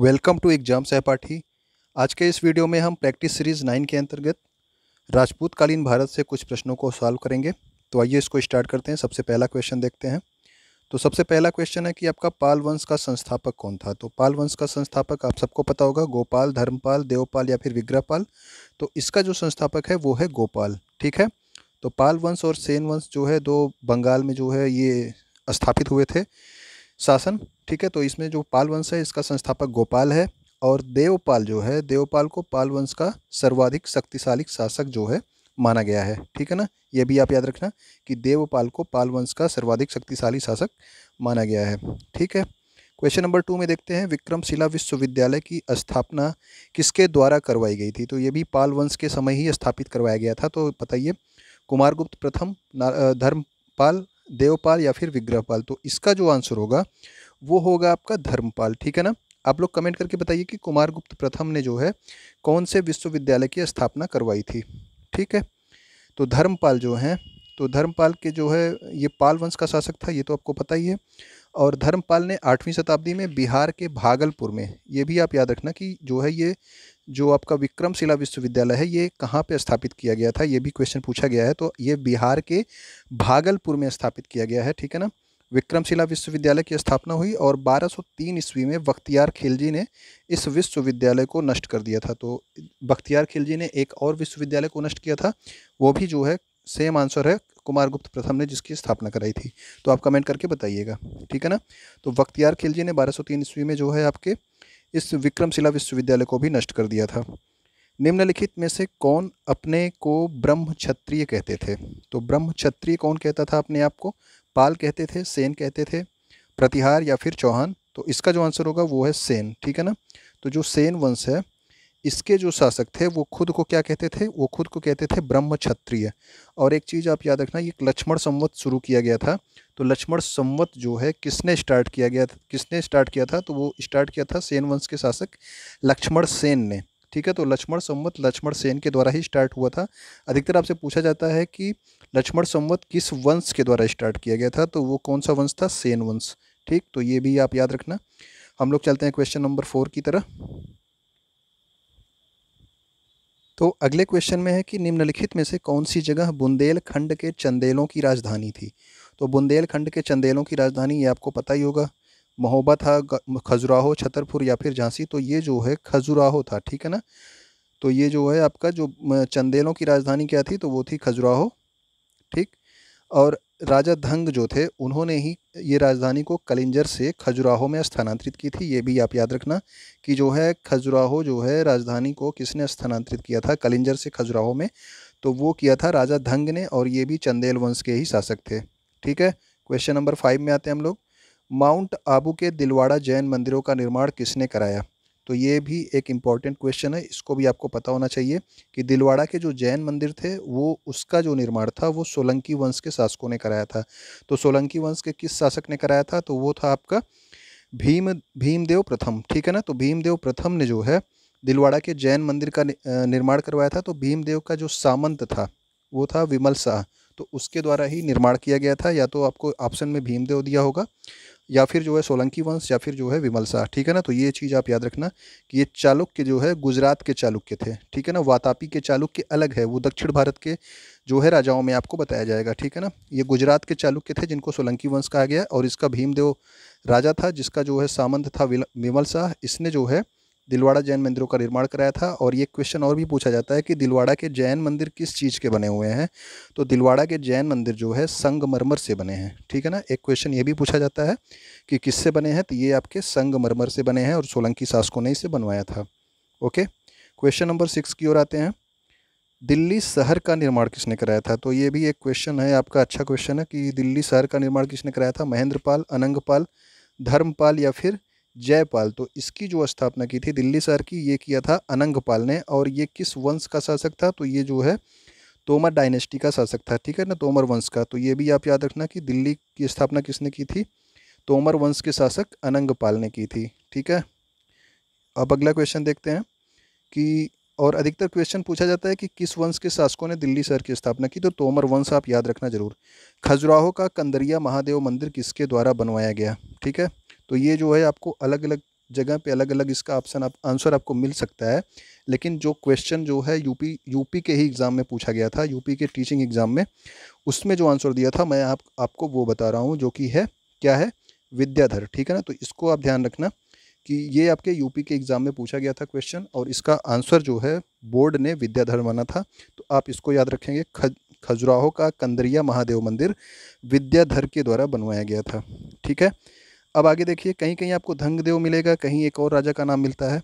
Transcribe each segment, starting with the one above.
welcome to exam सहपाठी आज के इस वीडियो में हम प्रैक्टिस सीरीज़ नाइन के अंतर्गत राजपूतकालीन भारत से कुछ प्रश्नों को सॉल्व करेंगे तो आइए इसको स्टार्ट करते हैं सबसे पहला क्वेश्चन देखते हैं तो सबसे पहला क्वेश्चन है कि आपका पाल वंश का संस्थापक कौन था तो पाल वंश का संस्थापक आप सबको पता होगा गोपाल धर्मपाल देवपाल या फिर विग्रहपाल तो इसका जो संस्थापक है वो है गोपाल ठीक है तो पाल वंश और सेन वंश जो है दो बंगाल में जो है ये स्थापित हुए थे शासन ठीक है तो इसमें जो पाल वंश है इसका संस्थापक गोपाल है और देवपाल जो है देवपाल को पाल वंश का सर्वाधिक शक्तिशाली शासक जो है माना गया है ठीक है ना ये भी आप याद रखना कि देवपाल को पाल वंश का सर्वाधिक शक्तिशाली शासक माना गया है ठीक है क्वेश्चन नंबर टू में देखते हैं विक्रमशिला विश्वविद्यालय की स्थापना किसके द्वारा करवाई गई थी तो ये भी पाल वंश के समय ही स्थापित करवाया गया था तो बताइए कुमारगुप्त प्रथम धर्मपाल देवपाल या फिर विग्रहपाल तो इसका जो आंसर होगा वो होगा आपका धर्मपाल ठीक है ना आप लोग कमेंट करके बताइए कि कुमार गुप्त प्रथम ने जो है कौन से विश्वविद्यालय की स्थापना करवाई थी ठीक है तो धर्मपाल जो हैं तो धर्मपाल के जो है ये पाल वंश का शासक था ये तो आपको पता ही है और धर्मपाल ने आठवीं शताब्दी में बिहार के भागलपुर में ये भी आप याद रखना कि जो है ये जो आपका विक्रमशिला विश्वविद्यालय है ये कहाँ पे स्थापित किया गया था ये भी क्वेश्चन पूछा गया है तो ये बिहार के भागलपुर में स्थापित किया गया है ठीक है ना विक्रमशिला विश्वविद्यालय की स्थापना हुई और 1203 ईस्वी में बख्तियार खिलजी ने इस विश्वविद्यालय को नष्ट कर दिया था तो बख्तियार खिलजी ने एक और विश्वविद्यालय को नष्ट किया था वो भी जो है सेम आंसर है कुमार गुप्त प्रथम ने जिसकी स्थापना कराई थी तो आप कमेंट करके बताइएगा ठीक है ना तो बख्तियार खिलजी ने 1203 ईस्वी में जो है आपके इस विक्रमशिला विश्वविद्यालय को भी नष्ट कर दिया था निम्नलिखित में से कौन अपने को ब्रह्म क्षत्रिय कहते थे तो ब्रह्म क्षत्रिय कौन कहता था अपने आप को पाल कहते थे सेन कहते थे प्रतिहार या फिर चौहान तो इसका जो आंसर होगा वो है सेन ठीक है ना तो जो सेन वंश है इसके जो शासक थे वो खुद को क्या कहते थे वो खुद को कहते थे ब्रह्म क्षत्रिय और एक चीज़ आप याद रखना ये लक्ष्मण संवत शुरू किया गया था तो लक्ष्मण संवत जो है किसने स्टार्ट किया गया था किसने स्टार्ट किया था तो वो स्टार्ट किया था सेन वंश के शासक लक्ष्मण सेन ने ठीक है तो लक्ष्मण संवत लक्ष्मण सेन के द्वारा ही स्टार्ट हुआ था अधिकतर आपसे पूछा जाता है कि लक्ष्मण संवत किस वंश के द्वारा स्टार्ट किया गया था तो वो कौन सा वंश था सेन वंश ठीक तो ये भी आप याद रखना हम लोग चलते हैं क्वेश्चन नंबर फोर की तरह तो अगले क्वेश्चन में है कि निम्नलिखित में से कौन सी जगह बुंदेलखंड के चंदेलों की राजधानी थी तो बुंदेलखंड के चंदेलों की राजधानी ये आपको पता ही होगा महोबा था खजुराहो छतरपुर या फिर झांसी तो ये जो है खजुराहो था ठीक है ना तो ये जो है आपका जो चंदेलों की राजधानी क्या थी तो वो थी खजुराहो ठीक और राजा धंग जो थे उन्होंने ही ये राजधानी को कलिंजर से खजुराहो में स्थानांतरित की थी ये भी आप याद रखना कि जो है खजुराहो जो है राजधानी को किसने स्थानांतरित किया था कलिंजर से खजुराहो में तो वो किया था राजा धंग ने और ये भी चंदेल वंश के ही शासक थे ठीक है क्वेश्चन नंबर फाइव में आते हैं हम लोग माउंट आबू के दिलवाड़ा जैन मंदिरों का निर्माण किसने कराया तो ये भी एक इम्पॉर्टेंट क्वेश्चन है इसको भी आपको पता होना चाहिए कि दिलवाड़ा के जो जैन मंदिर थे वो उसका जो निर्माण था वो सोलंकी वंश के शासकों ने कराया था तो सोलंकी वंश के किस शासक ने कराया था तो वो था आपका भीम भीमदेव प्रथम ठीक है ना तो भीमदेव प्रथम ने जो है दिलवाड़ा के जैन मंदिर का निर्माण करवाया था तो भीमदेव का जो सामंत था वो था विमल शाह तो उसके द्वारा ही निर्माण किया गया था या तो आपको ऑप्शन में भीमदेव दिया होगा या फिर जो है सोलंकी वंश या फिर जो है विमल शाह ठीक है ना तो ये चीज़ आप याद रखना कि ये चालुक्य जो है गुजरात के चालुक्य थे ठीक है ना वातापी के चालुक्य अलग है वो दक्षिण भारत के जो है राजाओं में आपको बताया जाएगा ठीक है ना ये गुजरात के चालुक्य थे जिनको सोलंकी वंश कहा गया और इसका भीमदेव राजा था जिसका जो है सामंत था विमल शाह इसने जो है दिलवाड़ा जैन मंदिरों का निर्माण कराया था और ये क्वेश्चन और भी पूछा जाता है कि दिलवाड़ा के जैन मंदिर किस चीज़ के बने हुए हैं तो दिलवाड़ा के जैन मंदिर जो है संगमरमर से बने हैं ठीक है ना एक क्वेश्चन ये भी पूछा जाता है कि किससे बने हैं तो ये आपके संगमरमर से बने हैं और सोलंकी शासकों ने इसे बनवाया था ओके क्वेश्चन नंबर सिक्स की ओर आते हैं दिल्ली शहर का निर्माण किसने कराया था तो ये भी एक क्वेश्चन है आपका अच्छा क्वेश्चन है कि दिल्ली शहर का निर्माण किसने कराया था महेंद्रपाल अनंगपाल धर्मपाल या फिर जयपाल तो इसकी जो स्थापना की थी दिल्ली शहर की ये किया था अनंगपाल ने और ये किस वंश का शासक था तो ये जो है तोमर डायनेस्टी का शासक था ठीक है ना तोमर वंश का तो ये भी आप याद रखना कि दिल्ली की स्थापना किसने की थी तोमर वंश के शासक अनंगपाल ने की थी ठीक है अब अगला क्वेश्चन देखते हैं कि और अधिकतर क्वेश्चन पूछा जाता है कि किस वंश के शासकों ने दिल्ली शहर की स्थापना की तो तोमर वंश आप याद रखना जरूर खजुराहो का कंदरिया महादेव मंदिर किसके द्वारा बनवाया गया ठीक है तो ये जो है आपको अलग अलग जगह पे अलग अलग इसका ऑप्शन आप आंसर आपको मिल सकता है लेकिन जो क्वेश्चन जो है यूपी यूपी के ही एग्ज़ाम में पूछा गया था यूपी के टीचिंग एग्ज़ाम में उसमें जो आंसर दिया था मैं आप आपको वो बता रहा हूँ जो कि है क्या है विद्याधर ठीक है ना तो इसको आप ध्यान रखना कि ये आपके यूपी के एग्ज़ाम में पूछा गया था क्वेश्चन और इसका आंसर जो है बोर्ड ने विद्याधर माना था तो आप इसको याद रखेंगे खज खजुराहो का कंदरिया महादेव मंदिर विद्याधर के द्वारा बनवाया गया था ठीक है अब आगे देखिए कहीं कहीं आपको धंगदेव मिलेगा कहीं एक और राजा का नाम मिलता है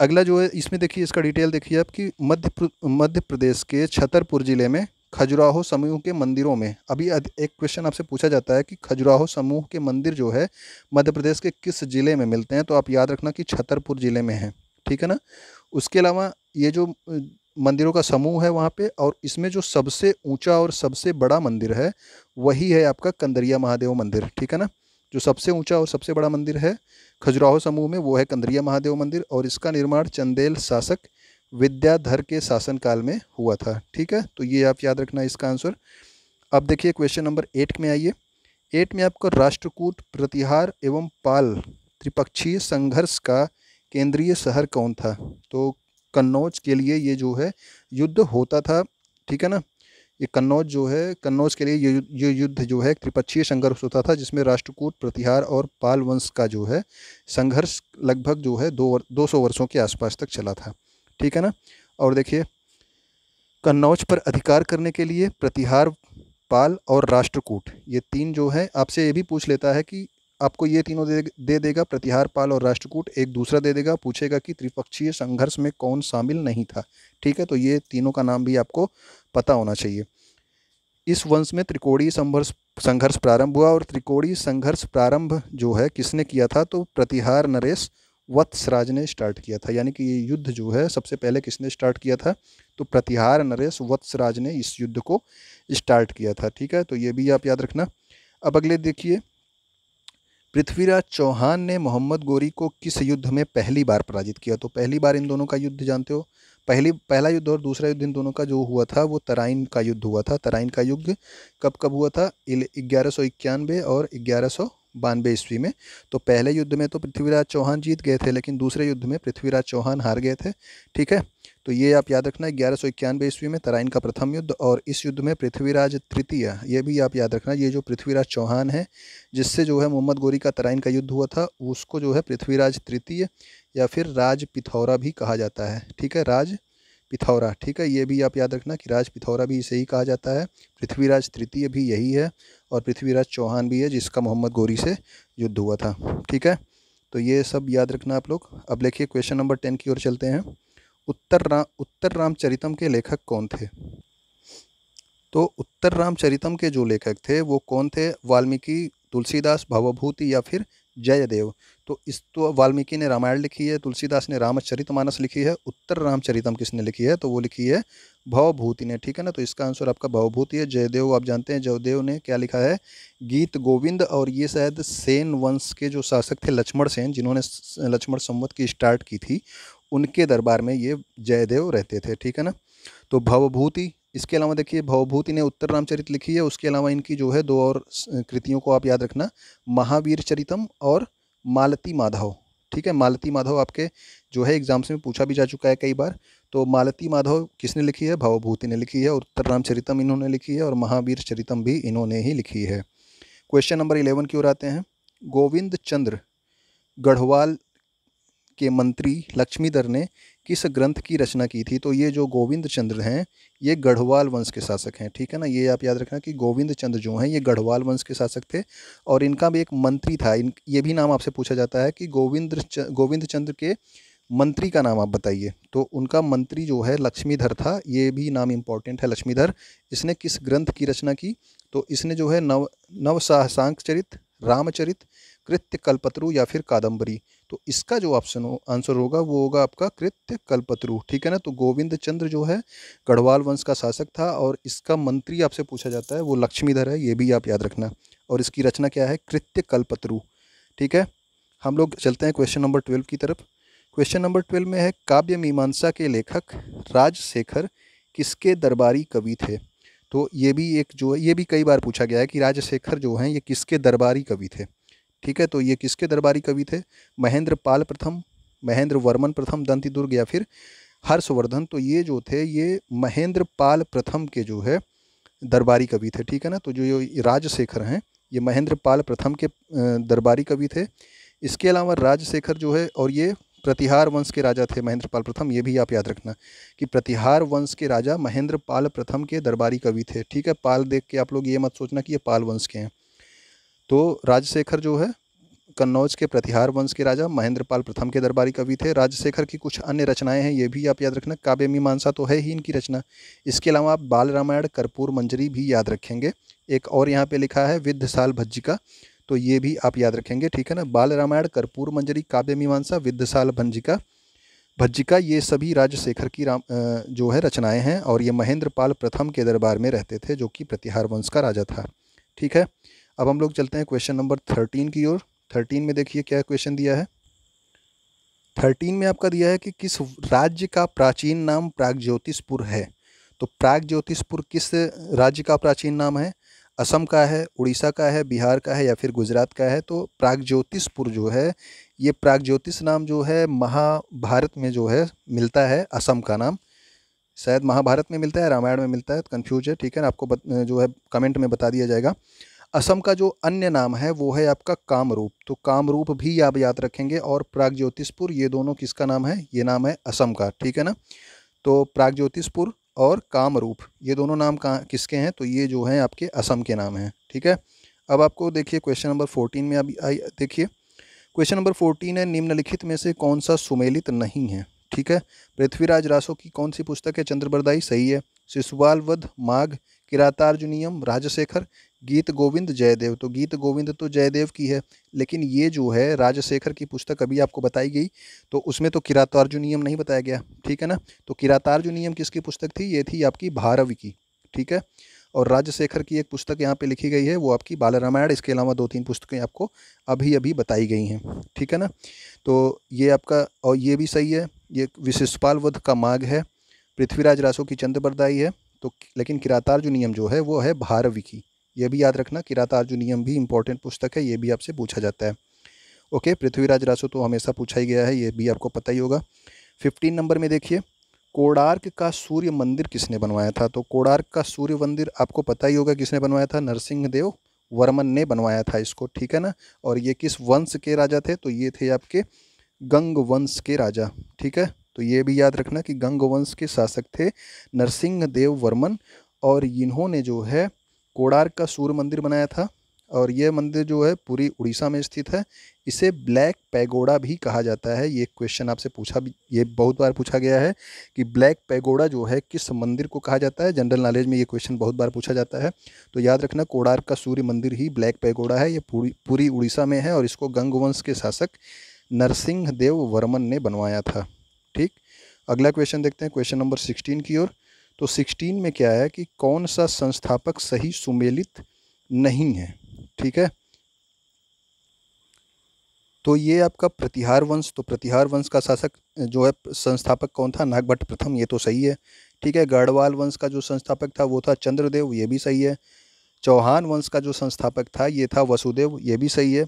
अगला जो है इसमें देखिए इसका डिटेल देखिए आप कि मध्य प्र, मध्य प्रदेश के छतरपुर ज़िले में खजुराहो समूह के मंदिरों में अभी एक क्वेश्चन आपसे पूछा जाता है कि खजुराहो समूह के मंदिर जो है मध्य प्रदेश के किस ज़िले में मिलते हैं तो आप याद रखना कि छतरपुर ज़िले में है ठीक है ना उसके अलावा ये जो मंदिरों का समूह है वहाँ पे और इसमें जो सबसे ऊंचा और सबसे बड़ा मंदिर है वही है आपका कंदरिया महादेव मंदिर ठीक है ना जो सबसे ऊंचा और सबसे बड़ा मंदिर है खजुराहो समूह में वो है कंदरिया महादेव मंदिर और इसका निर्माण चंदेल शासक विद्याधर के शासनकाल में हुआ था ठीक है तो ये आप याद रखना इसका आंसर अब देखिए क्वेश्चन नंबर एट में आइए एट में आपको राष्ट्रकूट प्रतिहार एवं पाल त्रिपक्षीय संघर्ष का केंद्रीय शहर कौन था तो कन्नौज के लिए ये जो है युद्ध होता था ठीक है ना ये कन्नौज जो है कन्नौज के लिए ये युद्ध जो है त्रिपक्षीय संघर्ष होता था जिसमें राष्ट्रकूट प्रतिहार और पाल वंश का जो है संघर्ष लगभग जो है दो दो सौ वर्षों के आसपास तक चला था ठीक है ना और देखिए कन्नौज पर अधिकार करने के लिए प्रतिहार पाल और राष्ट्रकूट ये तीन जो है आपसे ये भी पूछ लेता है कि आपको ये तीनों दे, दे देगा प्रतिहार पाल और राष्ट्रकूट एक दूसरा दे देगा पूछेगा कि त्रिपक्षीय संघर्ष में कौन शामिल नहीं था ठीक है तो ये तीनों का नाम भी आपको पता होना चाहिए इस वंश में त्रिकोणीय संघर्ष संघर्ष प्रारंभ हुआ और त्रिकोणीय संघर्ष प्रारंभ जो है किसने किया था तो प्रतिहार नरेश वत्सराज ने स्टार्ट किया था यानी कि ये युद्ध जो है सबसे पहले किसने स्टार्ट किया था तो प्रतिहार नरेश वत्सराज ने इस युद्ध को स्टार्ट किया था ठीक है तो ये भी आप याद रखना अब अगले देखिए पृथ्वीराज चौहान ने मोहम्मद गोरी को किस युद्ध में पहली बार पराजित किया तो पहली बार इन दोनों का युद्ध जानते हो पहली पहला युद्ध और दूसरा युद्ध इन दोनों का जो हुआ था वो तराइन का युद्ध हुआ था तराइन का युद्ध कब कब हुआ था ग्यारह सौ इक्यानवे और ग्यारह सौ बानवे ईस्वी में तो पहले युद्ध में तो पृथ्वीराज चौहान जीत गए थे लेकिन दूसरे युद्ध में पृथ्वीराज चौहान हार गए थे ठीक है तो ये आप याद रखना ग्यारह सौ इक्यानवे ईस्वी में तराइन का प्रथम युद्ध और इस युद्ध में पृथ्वीराज तृतीय ये भी आप याद रखना ये जो पृथ्वीराज चौहान है जिससे जो है मोहम्मद गोरी का तराइन का युद्ध हुआ था उसको जो है पृथ्वीराज तृतीय या फिर राज पिथौरा भी कहा जाता है ठीक है राज पिथौरा ठीक है ये भी आप याद रखना कि राज पिथौरा भी इसे ही कहा जाता है पृथ्वीराज तृतीय भी यही है और पृथ्वीराज चौहान भी है जिसका मोहम्मद गोरी से युद्ध हुआ था ठीक है तो ये सब याद रखना आप लोग अब देखिए क्वेश्चन नंबर टेन की ओर चलते हैं उत्तर राम उत्तर रामचरितम के लेखक कौन थे तो उत्तर रामचरितम के जो लेखक थे वो कौन थे वाल्मीकि तुलसीदास भावभूति या फिर जयदेव तो इस तो वाल्मीकि ने रामायण लिखी है तुलसीदास ने रामचरितमानस लिखी है उत्तर रामचरितम किसने लिखी है तो वो लिखी है भवभूति ने ठीक है ना तो इसका आंसर आपका भवभूति है जयदेव आप जानते हैं जयदेव ने क्या लिखा है गीत गोविंद और ये शायद सेन वंश के जो शासक थे लक्ष्मण सेन जिन्होंने लक्ष्मण संवत की स्टार्ट की थी उनके दरबार में ये जयदेव रहते थे ठीक है ना तो भवभूति इसके अलावा देखिए भवभूति ने उत्तर रामचरित लिखी है उसके अलावा इनकी जो है दो और कृतियों को आप याद रखना महावीर चरितम और मालती माधव ठीक है मालती माधव आपके जो है एग्जाम्स में पूछा भी जा चुका है कई बार तो मालती माधव किसने लिखी है भावभूति ने लिखी है उत्तर राम चरितम इन्होंने लिखी है और महावीर चरितम भी इन्होंने ही लिखी है क्वेश्चन नंबर इलेवन की ओर आते हैं गोविंद चंद्र गढ़वाल के मंत्री लक्ष्मीधर ने किस ग्रंथ की रचना की थी तो ये जो गोविंद चंद्र हैं ये गढ़वाल वंश के शासक हैं ठीक है ना ये आप याद रखना कि गोविंद चंद्र जो हैं ये गढ़वाल वंश के शासक थे और इनका भी एक मंत्री था इन ये भी नाम आपसे पूछा जाता है कि गोविंद च, गोविंद चंद्र के मंत्री का नाम आप बताइए तो उनका मंत्री जो है लक्ष्मीधर था ये भी नाम इम्पॉर्टेंट है लक्ष्मीधर इसने किस ग्रंथ की रचना की तो इसने जो है नव नवसाहसांग चरित रामचरित कृत्य कल्पत्रु या फिर कादम्बरी तो इसका जो ऑप्शन हो आंसर होगा वो होगा आपका कृत्य कल्पतरु ठीक है ना तो गोविंद चंद्र जो है गढ़वाल वंश का शासक था और इसका मंत्री आपसे पूछा जाता है वो लक्ष्मीधर है ये भी आप याद रखना और इसकी रचना क्या है कृत्य कल्पतरु ठीक है हम लोग चलते हैं क्वेश्चन नंबर ट्वेल्व की तरफ क्वेश्चन नंबर ट्वेल्व में है काव्य मीमांसा के लेखक राजशेखर किसके दरबारी कवि थे तो ये भी एक जो है ये भी कई बार पूछा गया है कि राजशेखर जो हैं ये किसके दरबारी कवि थे ठीक है तो ये किसके दरबारी कवि थे महेंद्र पाल प्रथम महेंद्र वर्मन प्रथम दंती दुर्ग या फिर हर्षवर्धन तो ये जो थे ये महेंद्र पाल प्रथम के जो है दरबारी कवि थे ठीक है ना तो जो ये राजशेखर हैं ये महेंद्र पाल प्रथम के दरबारी कवि थे इसके अलावा राजशेखर जो है और ये प्रतिहार वंश के राजा थे महेंद्र पाल प्रथम ये भी आप याद रखना कि प्रतिहार वंश के राजा महेंद्र पाल प्रथम के दरबारी कवि थे ठीक है पाल देख के आप लोग ये मत सोचना कि ये पाल वंश के हैं तो राजशेखर जो है कन्नौज के प्रतिहार वंश के राजा महेंद्रपाल प्रथम के दरबारी कवि थे राजशेखर की कुछ अन्य रचनाएं हैं ये भी आप याद रखना काव्य मीमांसा तो है ही इनकी रचना इसके अलावा आप बाल रामायण कर्पूर मंजरी भी याद रखेंगे एक और यहाँ पे लिखा है विद्ध साल भज्जिका तो ये भी आप याद रखेंगे ठीक है ना बाल रामायण कर्पूर मंजरी काव्य मीमांसा साल भंजिका भज्जिका ये सभी राजशेखर की राम जो है रचनाएँ हैं और ये महेंद्रपाल प्रथम के दरबार में रहते थे जो कि प्रतिहार वंश का राजा था ठीक है अब हम लोग चलते हैं क्वेश्चन नंबर थर्टीन की ओर थर्टीन में देखिए क्या क्वेश्चन दिया है थर्टीन में आपका दिया है कि किस राज्य का प्राचीन नाम प्रागज्योतिषपुर है तो प्रागज्योतिषपुर किस राज्य का प्राचीन नाम है असम का है उड़ीसा का है बिहार का है या फिर गुजरात का है तो प्रागज्योतिषपुर जो है ये प्रागज्योतिष नाम जो है महाभारत में जो है मिलता है असम का नाम शायद महाभारत में मिलता है रामायण में मिलता है तो कन्फ्यूज है ठीक है ना आपको बत, जो है कमेंट में बता दिया जाएगा असम का जो अन्य नाम है वो है आपका कामरूप तो कामरूप भी आप याद रखेंगे और प्रागज्योतिषपुर ये दोनों किसका नाम है ये नाम है असम का ठीक है ना तो प्रागज्योतिषपुर और कामरूप ये दोनों नाम कहाँ किसके हैं तो ये जो हैं आपके असम के नाम हैं ठीक है अब आपको देखिए क्वेश्चन नंबर फोर्टीन में अभी आई देखिए क्वेश्चन नंबर फोर्टीन है निम्नलिखित में से कौन सा सुमेलित नहीं है ठीक है पृथ्वीराज रासो की कौन सी पुस्तक है चंद्रबरदाई सही है शिशुवाल वध माघ किरातार्जुनियम राजशेखर गीत गोविंद जयदेव तो गीत गोविंद तो जयदेव की है लेकिन ये जो है राजशेखर की पुस्तक अभी आपको बताई गई तो उसमें तो किरातार्जु नियम नहीं बताया गया ठीक है ना तो किरातार्जु नियम किसकी पुस्तक थी ये थी आपकी भारव की ठीक है और राजशेखर की एक पुस्तक यहाँ पे लिखी गई है वो आपकी बाल रामायण इसके अलावा दो तीन पुस्तकें आपको अभी अभी बताई गई हैं ठीक है ना तो ये आपका और ये भी सही है ये विशिष्टपाल वध का माघ है पृथ्वीराज रासो की चंद्रबरदाई है तो लेकिन नियम जो है वो है भारवी की यह भी याद रखना किराता अर्जुनियम भी इम्पोर्टेंट पुस्तक है ये भी आपसे पूछा जाता है ओके पृथ्वीराज रासो तो हमेशा पूछा ही गया है ये भी आपको पता ही होगा फिफ्टीन नंबर में देखिए कोडार्क का सूर्य मंदिर किसने बनवाया था तो कोडार्क का सूर्य मंदिर आपको पता ही होगा किसने बनवाया था नरसिंहदेव वर्मन ने बनवाया था इसको ठीक है ना और ये किस वंश के राजा थे तो ये थे आपके गंग वंश के राजा ठीक है तो ये भी याद रखना कि गंग वंश के शासक थे नरसिंह देव वर्मन और इन्होंने जो है कोडार का सूर्य मंदिर बनाया था और यह मंदिर जो है पूरी उड़ीसा में स्थित है इसे ब्लैक पैगोडा भी कहा जाता है ये क्वेश्चन आपसे पूछा भी ये बहुत बार पूछा गया है कि ब्लैक पैगोडा जो है किस मंदिर को कहा जाता है जनरल नॉलेज में ये क्वेश्चन बहुत बार पूछा जाता है तो याद रखना कोडार का सूर्य मंदिर ही ब्लैक पैगोडा है ये पूरी पूरी उड़ीसा में है और इसको गंगवंश के शासक नरसिंह देव वर्मन ने बनवाया था ठीक अगला क्वेश्चन देखते हैं क्वेश्चन नंबर सिक्सटीन की ओर तो सिक्सटीन में क्या है कि कौन सा संस्थापक सही सुमेलित नहीं है ठीक है तो ये आपका प्रतिहार वंश तो प्रतिहार वंश का शासक जो है संस्थापक कौन था नागभट्ट प्रथम ये तो सही है ठीक है गढ़वाल वंश का जो संस्थापक था वो था चंद्रदेव ये भी सही है चौहान वंश का जो संस्थापक था ये था वसुदेव ये भी सही है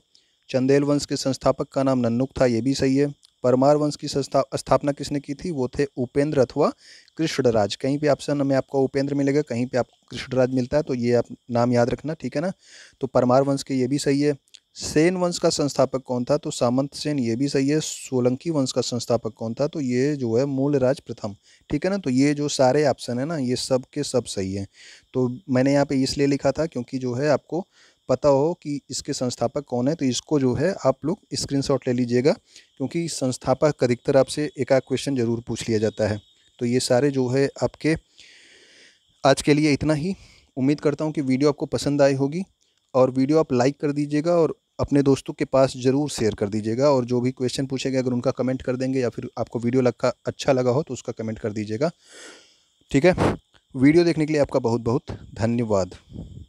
चंदेल वंश के संस्थापक का नाम नन्नुक था ये भी सही है परमार वंश की स्थापना किसने की थी वो थे उपेंद्र अथवा कृष्णराज कहीं पे ऑप्शन में आपको उपेंद्र मिलेगा कहीं पे आपको कृष्णराज मिलता है तो ये आप नाम याद रखना ठीक है ना तो परमार वंश के ये भी सही है सेन वंश का संस्थापक कौन था तो सामंत सेन ये भी सही है सोलंकी वंश का संस्थापक कौन था तो ये जो है मूलराज प्रथम ठीक है ना तो ये जो सारे ऑप्शन है ना ये सब के सब सही हैं तो मैंने यहाँ पे इसलिए लिखा था क्योंकि जो है आपको पता हो कि इसके संस्थापक कौन है तो इसको जो है आप लोग स्क्रीनशॉट ले लीजिएगा क्योंकि संस्थापक अधिकतर आपसे एक आध क्वेश्चन ज़रूर पूछ लिया जाता है तो ये सारे जो है आपके आज के लिए इतना ही उम्मीद करता हूँ कि वीडियो आपको पसंद आई होगी और वीडियो आप लाइक कर दीजिएगा और अपने दोस्तों के पास ज़रूर शेयर कर दीजिएगा और जो भी क्वेश्चन पूछेगा अगर उनका कमेंट कर देंगे या फिर आपको वीडियो लगा अच्छा लगा हो तो उसका कमेंट कर दीजिएगा ठीक है वीडियो देखने के लिए आपका बहुत बहुत धन्यवाद